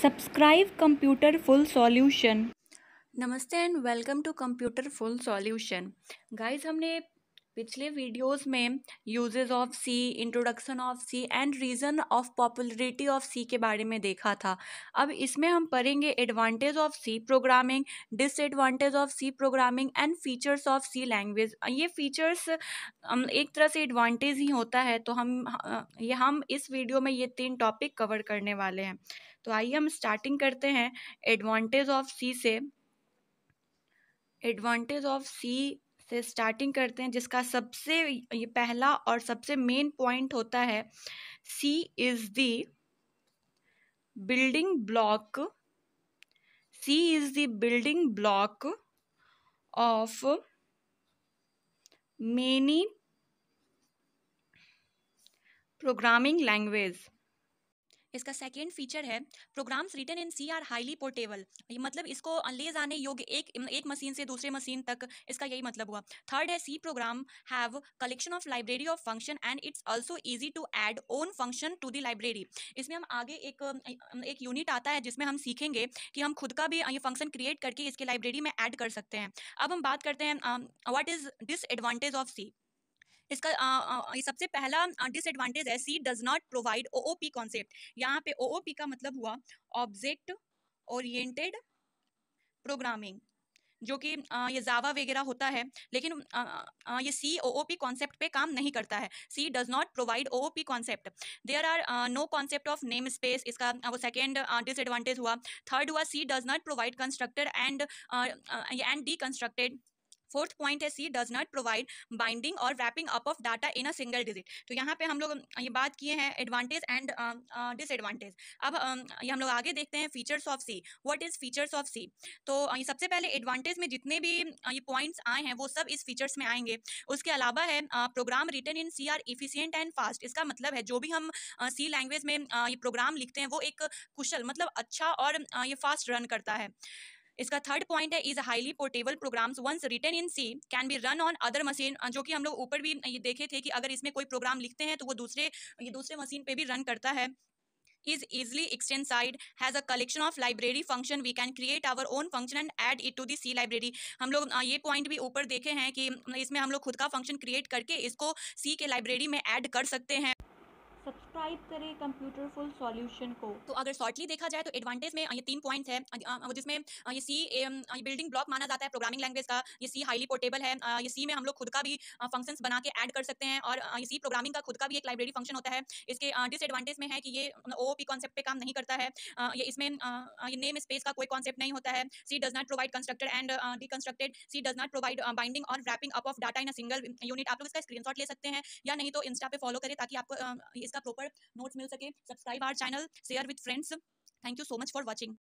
subscribe computer full solution नमस्ते and welcome to computer full solution guys हमने पिछले videos में uses of C introduction of C and reason of popularity of C के बारे में देखा था अब इसमें हम पढ़ेंगे advantage of C programming disadvantage of C programming and features of C language ये फीचर्स एक तरह से एडवांटेज ही होता है तो हम ये हम इस वीडियो में ये तीन टॉपिक कवर करने वाले हैं तो आइए हम स्टार्टिंग करते हैं एडवांटेज ऑफ सी से एडवांटेज ऑफ सी से स्टार्टिंग करते हैं जिसका सबसे ये पहला और सबसे मेन पॉइंट होता है C is the building block C is the building block of many programming language इसका सेकेंड फीचर है programs written in C are highly portable मतलब इसको ले जाने योग्य एक एक मशीन से दूसरे मशीन तक इसका यही मतलब हुआ थर्ड है C program have collection of library of function and it's also easy to add own function to the library इसमें हम आगे एक एक यूनिट आता है जिसमें हम सीखेंगे कि हम खुद का भी ये फंक्शन क्रिएट करके इसके लाइब्रेरी में ऐड कर सकते हैं अब हम बात करते हैं what is disadvantage of C इसका आ, आ, सबसे पहला डिसएडवांटेज है C does not provide O O P concept यहाँ पे ओ पी का मतलब हुआ ऑब्जेक्ट ओरिएंटेड प्रोग्रामिंग जो कि ये जावा वगैरह होता है लेकिन ये सी ओ ओ पी कॉन्सेप्ट पे काम नहीं करता है C does not provide O O P concept there are no concept of name space इसका वो सेकेंड डिसएडवांटेज हुआ थर्ड हुआ C does not provide constructed and and D constructed fourth point है C does not provide binding और wrapping up of data in a single digit तो यहाँ पे हम लोग ये बात किए हैं एडवांटेज एंड डिसएडवांटेज अब ये हम लोग आगे देखते हैं features of C what is features of C तो ये सबसे पहले एडवांटेज में जितने भी ये पॉइंट्स आए हैं वो सब इस फीचर्स में आएंगे उसके अलावा है program written in C are efficient and fast इसका मतलब है जो भी हम सी लैंग्वेज में ये प्रोग्राम लिखते हैं वो एक कुशल मतलब अच्छा और ये फास्ट रन करता है इसका थर्ड पॉइंट है is highly portable programs once written in C can be run on other machine जो कि हम लोग ऊपर भी ये देखे थे कि अगर इसमें कोई प्रोग्राम लिखते हैं तो वो दूसरे ये दूसरे मशीन पे भी रन करता है is easily extenside has a collection of library function we can create our own function and add it to the c library हम लोग ये पॉइंट भी ऊपर देखे हैं कि इसमें हम लोग खुद का फंक्शन क्रिएट करके इसको सी के लाइब्रेरी में एड कर सकते हैं सब्सक्राइब करें कंप्यूटर फुल सॉल्यूशन को तो अगर शॉर्टली देखा जाए तो एडवांटेज में ये तीन पॉइंट्स है जिसमें ये सी बिल्डिंग ब्लॉक माना जाता है प्रोग्रामिंग लैंग्वेज का ये सी हाईली पोर्टेबल है ये सी में हम लोग खुद का भी फंक्शंस बना के ऐड कर सकते हैं और ये सी प्रोग्रामिंग का खुद का भी एक लाइब्रेरी फंक्शन होता है इसके डिसएडवांटेज में है कि ये ओ पी कॉन्सेप्ट काम नहीं करता है ये इसमें ये नेम स्पेस का कोई कॉन्सेप्ट नहीं होता है C does not provide constructed and D constructed C does not provide binding और wrapping up of data in single unit आप लोग इसका स्क्रीनशॉट ले सकते हैं या नहीं तो इंस्टा पे फॉलो करें ताकि आपको इसका इसका प्रॉपर नोट्स मिल सके subscribe our channel share with friends thank you so much for watching